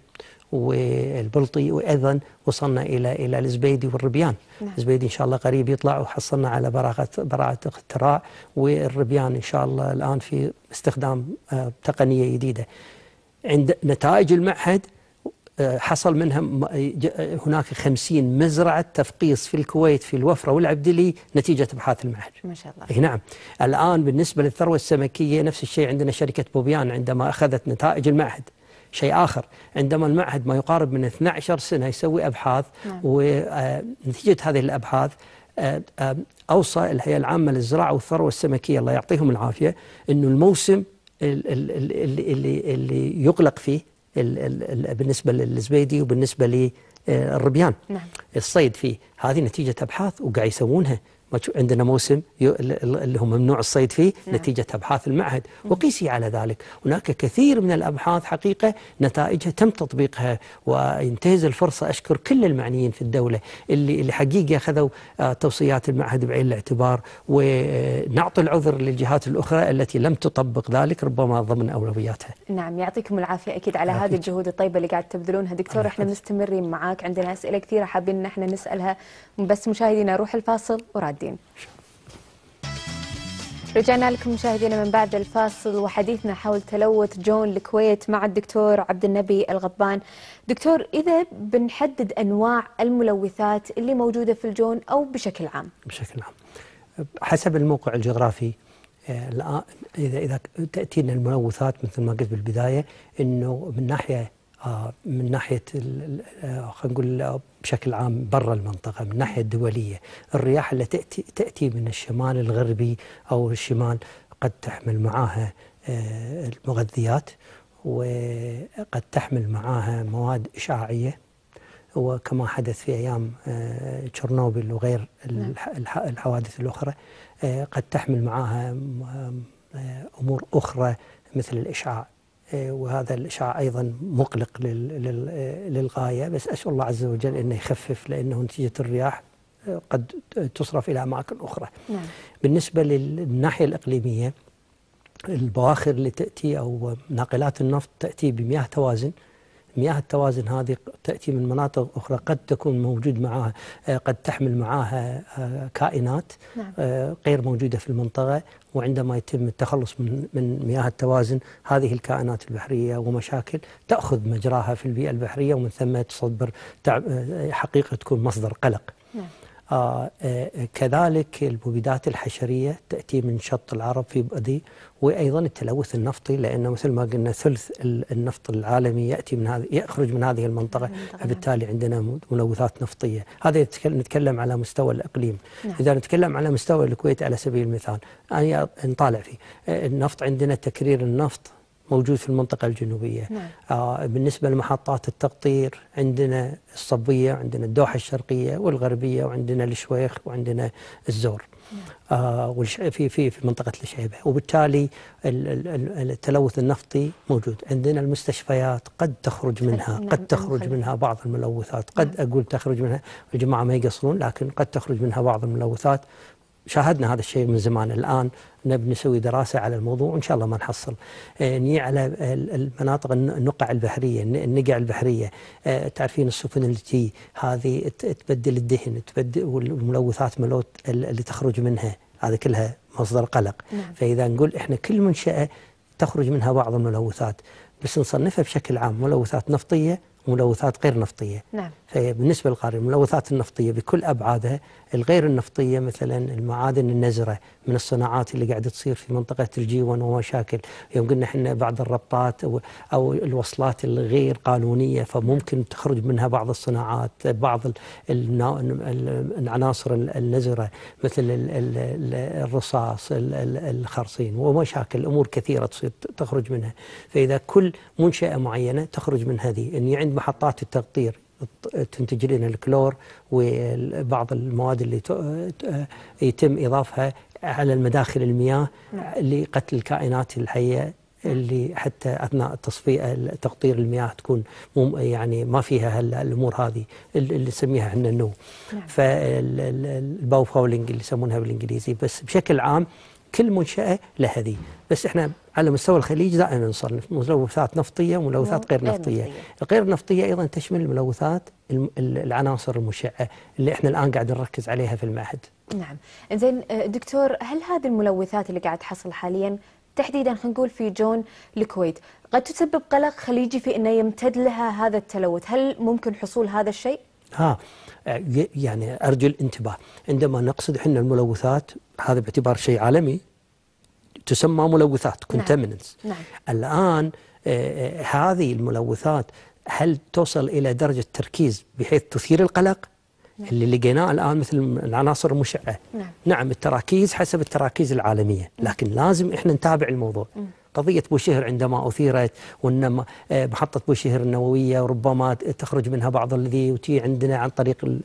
والبلطي وايضا وصلنا الى الى الزبيدي والربيان نعم. الزبيدي ان شاء الله قريب يطلع وحصلنا على براءه براعه اختراع والربيان ان شاء الله الان في استخدام تقنيه جديده عند نتائج المعهد حصل منها هناك خمسين مزرعة تفقيص في الكويت في الوفرة والعبدلي نتيجة أبحاث المعهد ما شاء الله إيه نعم الآن بالنسبة للثروة السمكية نفس الشيء عندنا شركة بوبيان عندما أخذت نتائج المعهد شيء آخر عندما المعهد ما يقارب من 12 سنة يسوي أبحاث نعم. ونتيجة آه، هذه الأبحاث آه، آه، أوصى الهيئة العامة للزراعة والثروة السمكية الله يعطيهم العافية أنه الموسم اللي, اللي, اللي يغلق فيه بالنسبة للزبيدي وبالنسبة للربيان نعم. الصيد فيه هذه نتيجة أبحاث وقاعد يسوونها عندنا موسم اللي هو ممنوع الصيد فيه نعم. نتيجة أبحاث المعهد وقيسي على ذلك هناك كثير من الأبحاث حقيقة نتائجها تم تطبيقها وينتهز الفرصة أشكر كل المعنيين في الدولة اللي, اللي حقيقة أخذوا آه، توصيات المعهد بعين الاعتبار ونعطي العذر للجهات الأخرى التي لم تطبق ذلك ربما ضمن أولوياتها نعم يعطيكم العافية أكيد على هذه الجهود الطيبة اللي قاعد تبذلونها دكتور احنا مستمرين معاك عندنا أسئلة كثيرة حابين ان احنا نسألها بس مشاهدينا روح الفاصل وراد الدين رجعنا لكم مشاهدينا من بعد الفاصل وحديثنا حول تلوث جون الكويت مع الدكتور عبد النبي الغضبان. دكتور اذا بنحدد انواع الملوثات اللي موجوده في الجون او بشكل عام. بشكل عام. حسب الموقع الجغرافي آه، اذا اذا تاتينا الملوثات مثل ما قلت بالبدايه انه من ناحيه آه، من ناحيه آه، خلينا نقول بشكل عام برا المنطقة من الناحية الدولية الرياح اللي تأتي, تأتي من الشمال الغربي أو الشمال قد تحمل معها آه، المغذيات وقد تحمل معها مواد إشعاعية وكما حدث في أيام آه، تشيرنوبل وغير نعم. الحوادث الأخرى آه، قد تحمل معها أمور أخرى مثل الإشعاع إيه، وهذا الإشعاع أيضا مقلق للغاية بس أسأل الله عز وجل أنه يخفف لأنه نتيجة الرياح إيه، قد تصرف إلى أماكن أخرى نعم. بالنسبة للناحية الإقليمية البواخر اللي تأتي أو ناقلات النفط تأتي بمياه توازن مياه التوازن هذه تأتي من مناطق أخرى قد تكون موجود معها آه، قد تحمل معها آه، كائنات نعم. آه، غير موجودة في المنطقة وعندما يتم التخلص من من مياه التوازن هذه الكائنات البحريه ومشاكل تاخذ مجراها في البيئه البحريه ومن ثم تصدر حقيقه تكون مصدر قلق آه، آه، كذلك المبيدات الحشرية تأتي من شط العرب في بدي وأيضا التلوث النفطي لأن مثل ما قلنا ثلث النفط العالمي يأتي من هذه يخرج من هذه المنطقة فبالتالي عندنا ملوثات نفطية هذا نتكلم على مستوى الإقليم نعم. إذا نتكلم على مستوى الكويت على سبيل المثال أنا نطالع فيه آه، النفط عندنا تكرير النفط موجود في المنطقة الجنوبية نعم. آه بالنسبة لمحطات التقطير عندنا الصبية عندنا الدوحة الشرقية والغربية وعندنا الشويخ وعندنا الزور نعم. آه في في في منطقة الشعيبة وبالتالي التلوث النفطي موجود عندنا المستشفيات قد تخرج منها نعم. قد نعم، تخرج منها بعض الملوثات قد نعم. أقول تخرج منها الجماعة ما يقصرون لكن قد تخرج منها بعض الملوثات شاهدنا هذا الشيء من زمان الآن نبي نسوي دراسة على الموضوع وإن شاء الله ما نحصل آه، ني على المناطق النقع البحرية النقع البحرية آه، تعرفين السفن التي هذه تبدل الدهن تبدل والملوثات ملوت اللي تخرج منها هذا كلها مصدر قلق نعم. فإذا نقول إحنا كل منشأة تخرج منها بعض الملوثات بس نصنفها بشكل عام ملوثات نفطية وملوثات غير نفطية نعم فبالنسبة إيه، للقارة الملوثات النفطية بكل أبعادها الغير النفطية مثلا المعادن النزرة من الصناعات اللي قاعدة تصير في منطقة الجيون ومشاكل يوم قلنا احنا بعض الربطات أو, الوصلات الغير قانونية فممكن تخرج منها بعض الصناعات بعض العناصر النزرة مثل الرصاص الخرصين ومشاكل أمور كثيرة تصير تخرج منها فإذا كل منشأة معينة تخرج من هذه أني عند محطات التقطير تنتج لنا الكلور وبعض المواد اللي يتم إضافها على المداخل المياه نعم. لقتل الكائنات الحية نعم. اللي حتى اثناء التصفيه تقطير المياه تكون يعني ما فيها الامور هذه اللي نسميها احنا النو نعم. فالباو فاولينج اللي يسمونها بالانجليزي بس بشكل عام كل منشاه لها ذي بس احنا على مستوى الخليج دائما نصنف ملوثات نفطيه وملوثات غير نفطيه. الغير نفطيه ايضا تشمل الملوثات العناصر المشعه اللي احنا الان قاعد نركز عليها في المعهد. نعم، زين آه، دكتور هل هذه الملوثات اللي قاعد تحصل حاليا تحديدا خلينا نقول في جون الكويت قد تسبب قلق خليجي في انه يمتد لها هذا التلوث، هل ممكن حصول هذا الشيء؟ ها آه، يعني ارجو الانتباه، عندما نقصد احنا الملوثات هذا باعتبار شيء عالمي تسمى ملوثات نعم. نعم. الآن آه، آه، هذه الملوثات هل توصل إلى درجة تركيز بحيث تثير القلق نعم. اللي لقيناه الآن مثل العناصر المشعة نعم. نعم التراكيز حسب التراكيز العالمية نعم. لكن لازم إحنا نتابع الموضوع نعم. قضية بوشهر عندما أثيرت وأن آه، محطة بوشهر النووية ربما تخرج منها بعض الذي وتي عندنا عن طريق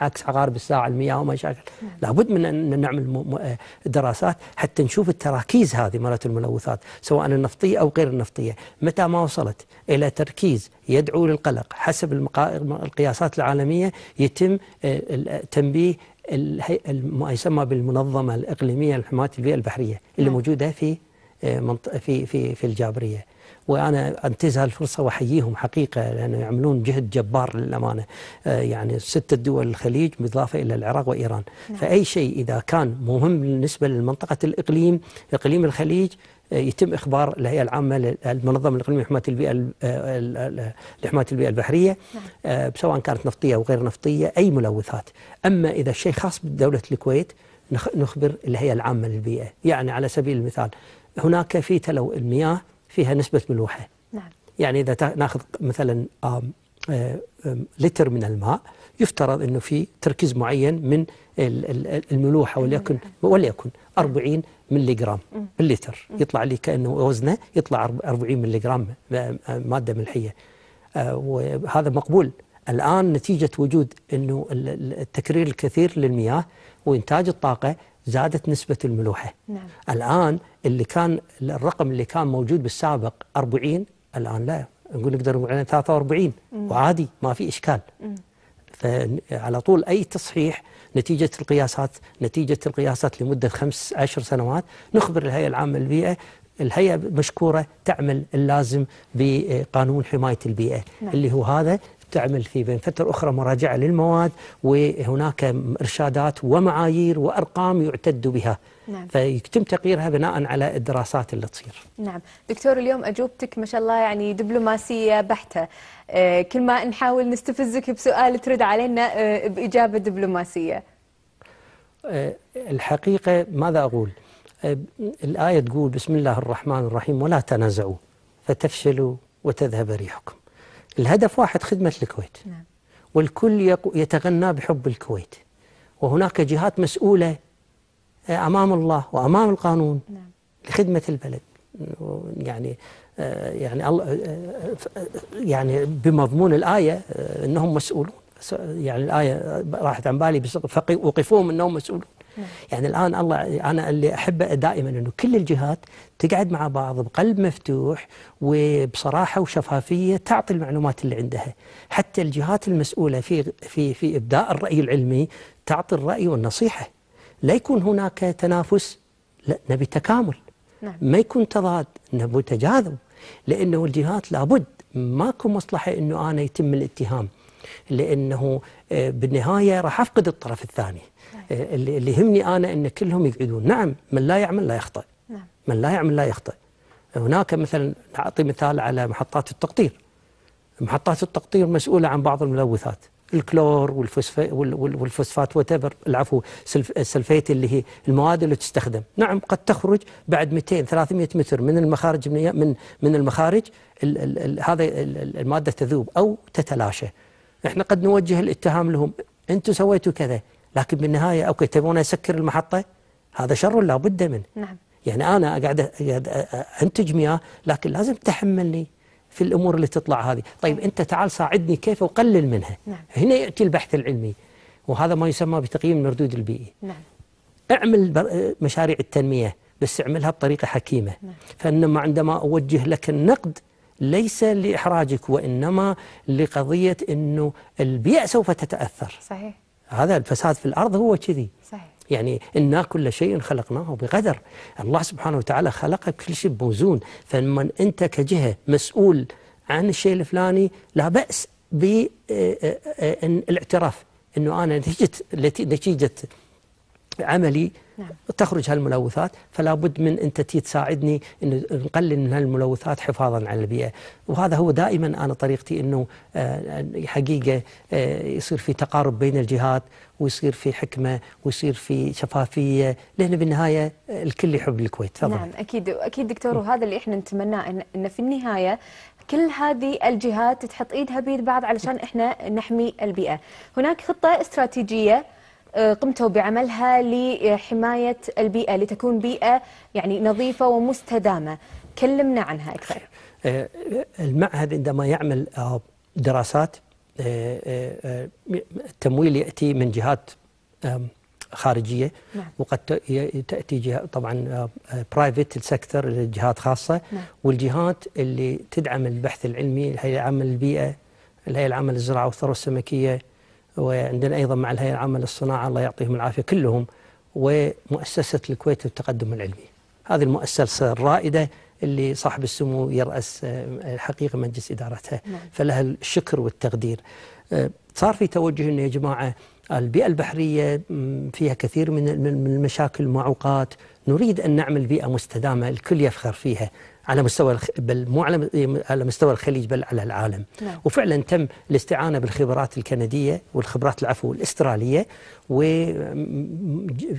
عكس عقارب الساعة المياه ومشاكل نعم. لابد من أن نعمل آه، دراسات حتى نشوف التراكيز هذه مالت الملوثات سواء النفطية أو غير النفطية متى ما وصلت إلى تركيز يدعو للقلق حسب القياسات العالمية يتم آه، تنبيه ما يسمى بالمنظمة الإقليمية لحماية البيئة البحرية اللي نعم. موجودة في في في في الجابريه وانا انتزع الفرصه واحييهم حقيقه لانه يعملون جهد جبار للامانه آه، يعني ست دول الخليج بالاضافه الى العراق وايران نعم. فاي شيء اذا كان مهم بالنسبه للمنطقه الاقليم اقليم الخليج آه، يتم اخبار الهيئه العامه للمنظمه الاقليميه لحمايه البيئه آه، لحمايه البيئه البحريه نعم. سواء كانت نفطيه او غير نفطيه اي ملوثات اما اذا الشيء خاص بدوله الكويت نخبر الهيئه العامه للبيئه يعني على سبيل المثال هناك في تلو المياه فيها نسبة ملوحة نعم. يعني إذا ناخذ مثلا آه، لتر من الماء يفترض أنه في تركيز معين من الملوحة وليكن, وليكن 40 ملي جرام باللتر يطلع لي كأنه وزنه يطلع 40 ملي جرام مادة ملحية آه، وهذا مقبول الآن نتيجة وجود أنه التكرير الكثير للمياه وإنتاج الطاقة زادت نسبة الملوحة نعم. الآن اللي كان الرقم اللي كان موجود بالسابق 40 الآن لا نقول نقدر نقول 43 وعادي ما في إشكال فعلى طول أي تصحيح نتيجة القياسات نتيجة القياسات لمدة خمس عشر سنوات نخبر الهيئة العامة للبيئة الهيئة مشكورة تعمل اللازم بقانون حماية البيئة نعم. اللي هو هذا تعمل في بين فترة أخرى مراجعة للمواد وهناك إرشادات ومعايير وأرقام يعتد بها نعم. فيتم تقييرها بناء على الدراسات اللي تصير نعم دكتور اليوم أجوبتك ما شاء الله يعني دبلوماسية بحتة آه، كل ما نحاول نستفزك بسؤال ترد علينا آه، بإجابة دبلوماسية آه، الحقيقة ماذا أقول الآية تقول بسم الله الرحمن الرحيم ولا تنازعوا فتفشلوا وتذهب ريحكم الهدف واحد خدمة الكويت نعم. والكل يتغنى بحب الكويت وهناك جهات مسؤولة أمام الله وأمام القانون نعم. لخدمة البلد يعني آه، يعني آه، آه، يعني بمضمون الآية أنهم مسؤولون يعني الآية راحت عن بالي بس وقفوهم أنهم مسؤولون يعني الآن الله أنا اللي أحبه دائما أنه كل الجهات تقعد مع بعض بقلب مفتوح وبصراحة وشفافية تعطي المعلومات اللي عندها حتى الجهات المسؤولة في, في, في إبداء الرأي العلمي تعطي الرأي والنصيحة لا يكون هناك تنافس لا نبي تكامل نعم. ما يكون تضاد نبي تجاذب لأنه الجهات لابد ماكو مصلحة أنه أنا يتم الاتهام لأنه آه، بالنهاية راح أفقد الطرف الثاني آه، اللي يهمني أنا أن كلهم يقعدون نعم من لا يعمل لا يخطئ نعم. من لا يعمل لا يخطئ هناك مثلا أعطي مثال على محطات التقطير محطات التقطير مسؤولة عن بعض الملوثات الكلور والفوسفات والفوسفات وتبر العفو السلفيت اللي هي المواد اللي تستخدم نعم قد تخرج بعد 200 300 متر من المخارج من من, من المخارج ال ال ال هذا الماده تذوب او تتلاشى احنا قد نوجه الاتهام لهم انتم سويتوا كذا لكن بالنهاية أوكي تبون أسكر المحطة هذا شر لا بد منه نعم. يعني أنا قاعد أنتج مياه لكن لازم تحملني في الأمور اللي تطلع هذه طيب نعم. أنت تعال ساعدني كيف أقلل منها نعم. هنا يأتي البحث العلمي وهذا ما يسمى بتقييم المردود البيئي نعم. اعمل مشاريع التنمية بس اعملها بطريقة حكيمة نعم. فإنما عندما أوجه لك النقد ليس لإحراجك وإنما لقضية أنه البيئة سوف تتأثر صحيح هذا الفساد في الأرض هو كذي صحيح يعني إنا كل شيء خلقناه بقدر الله سبحانه وتعالى خلق كل شيء بوزون فلما أنت كجهة مسؤول عن الشيء الفلاني لا بأس بالاعتراف آه، آه، آه، أنه أنا نتيجة, نتيجة عملي نعم. تخرج هالملوثات فلا بد من أنت تساعدني أن نقلل من هالملوثات حفاظا على البيئة وهذا هو دائما أنا طريقتي أنه آه، حقيقة آه، يصير في تقارب بين الجهات ويصير في حكمة ويصير في شفافية لأن بالنهاية آه، الكل يحب الكويت فضل. نعم أكيد أكيد دكتور وهذا اللي إحنا نتمناه أن في النهاية كل هذه الجهات تحط إيدها بيد بعض علشان إحنا نحمي البيئة هناك خطة استراتيجية آه، قمتوا بعملها لحماية البيئة لتكون بيئة يعني نظيفة ومستدامة كلمنا عنها أكثر آه، آه، المعهد عندما يعمل دراسات التمويل يأتي من جهات خارجيه نعم. وقد تاتي جهة طبعا برايفت سيكتور الجهات خاصه نعم. والجهات اللي تدعم البحث العلمي الهيئه العامه للبيئه الهيئه العامه للزراعه والثروه السمكيه وعندنا أيضا مع الهيئة العامة للصناعة الله يعطيهم العافية كلهم ومؤسسة الكويت للتقدم العلمي هذه المؤسسة الرائدة اللي صاحب السمو يرأس الحقيقة آه، مجلس إدارتها نعم. فلها الشكر والتقدير آه، صار في توجه أنه يا جماعة البيئة البحرية فيها كثير من المشاكل المعوقات نريد أن نعمل بيئة مستدامة الكل يفخر فيها على مستوى الخ... بل مو على على مستوى الخليج بل على العالم نعم. وفعلا تم الاستعانه بالخبرات الكنديه والخبرات العفو الاستراليه وجيش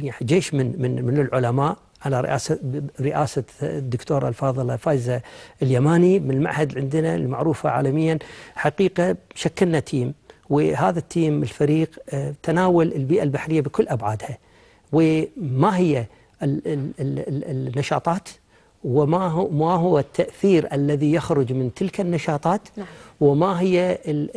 يعني من من من العلماء على رئاسه رئاسه الدكتوره الفاضله فايزه اليماني من المعهد عندنا المعروفه عالميا حقيقه شكلنا تيم وهذا التيم الفريق آه، تناول البيئة البحرية بكل أبعادها وما هي النشاطات وما هو ما هو التاثير الذي يخرج من تلك النشاطات نعم. وما هي ال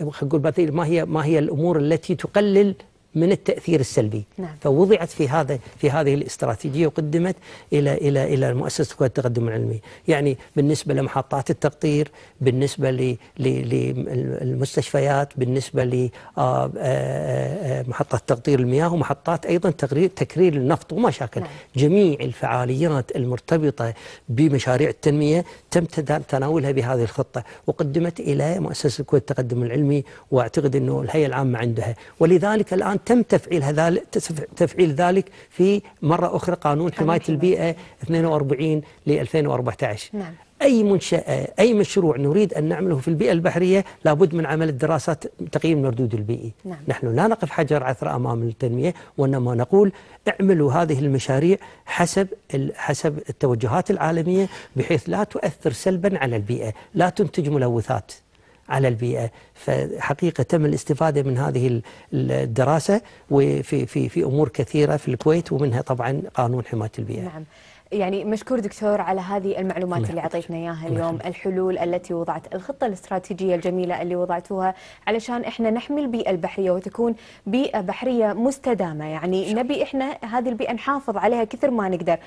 ال ما هي ما هي الامور التي تقلل من التأثير السلبي نعم. فوضعت في هذا في هذه الاستراتيجية وقدمت إلى إلى إلى مؤسسة الكويت للتقدم العلمي يعني بالنسبة لمحطات التقطير بالنسبة للمستشفيات بالنسبة لمحطات آه، آه، آه، تقطير المياه ومحطات أيضا تكرير النفط ومشاكل نعم. جميع الفعاليات المرتبطة بمشاريع التنمية تم تناولها بهذه الخطة وقدمت إلى مؤسسة الكويت للتقدم العلمي وأعتقد أنه الهيئة العامة عندها ولذلك الآن تم تفعيل هذا تفعيل ذلك في مرة أخرى قانون حماية البيئة 42 ل 2014 نعم. أي منشأة أي مشروع نريد أن نعمله في البيئة البحرية لابد من عمل الدراسات تقييم المردود البيئي نعم. نحن لا نقف حجر عثرة أمام التنمية وإنما نقول اعملوا هذه المشاريع حسب حسب التوجهات العالمية بحيث لا تؤثر سلبا على البيئة لا تنتج ملوثات على البيئة فحقيقة تم الاستفادة من هذه الدراسة وفي في في أمور كثيرة في الكويت ومنها طبعا قانون حماية البيئة نعم. يعني مشكور دكتور على هذه المعلومات نعم. اللي اعطيتنا اياها اليوم محمد. الحلول التي وضعت الخطه الاستراتيجيه الجميله اللي وضعتوها علشان احنا نحمي البيئه البحريه وتكون بيئه بحريه مستدامه يعني شكرا. نبي احنا هذه البيئه نحافظ عليها كثر ما نقدر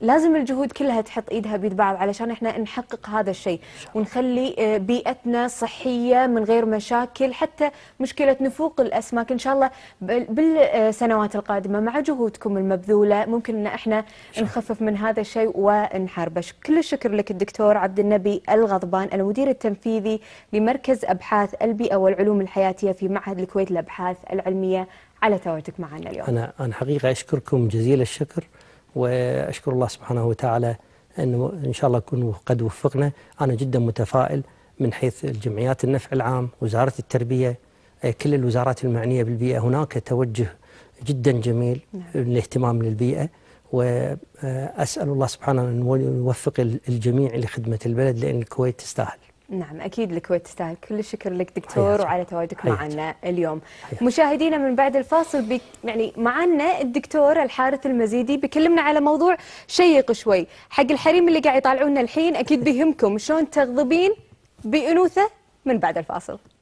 لازم الجهود كلها تحط ايدها بيد بعض علشان احنا نحقق هذا الشيء ونخلي آه، بيئتنا صحيه من غير مشاكل حتى مشكله نفوق الاسماك ان شاء الله بالسنوات القادمه مع جهودكم المبذوله ممكن ان احنا نخفف من هذا الشيء ونحاربه كل الشكر لك الدكتور عبد النبي الغضبان المدير التنفيذي لمركز ابحاث البيئه والعلوم الحياتيه في معهد الكويت للابحاث العلميه على تواجدك معنا اليوم انا انا حقيقه اشكركم جزيل الشكر وأشكر الله سبحانه وتعالى أنه إن شاء الله نكون قد وفقنا أنا جدا متفائل من حيث الجمعيات النفع العام وزارة التربية كل الوزارات المعنية بالبيئة هناك توجه جدا جميل نعم. للاهتمام للبيئة وأسأل آه، الله سبحانه أن يوفق الجميع لخدمة البلد لأن الكويت تستاهل نعم أكيد الكويت تستاهل كل الشكر لك دكتور وعلى تواجدك معنا اليوم حياتي. مشاهدينا من بعد الفاصل بي... يعني معنا الدكتور الحارث المزيدي بيكلمنا على موضوع شيق شوي حق الحريم اللي قاعد يطالعونا الحين أكيد بيهمكم شلون تغضبين بأنوثة من بعد الفاصل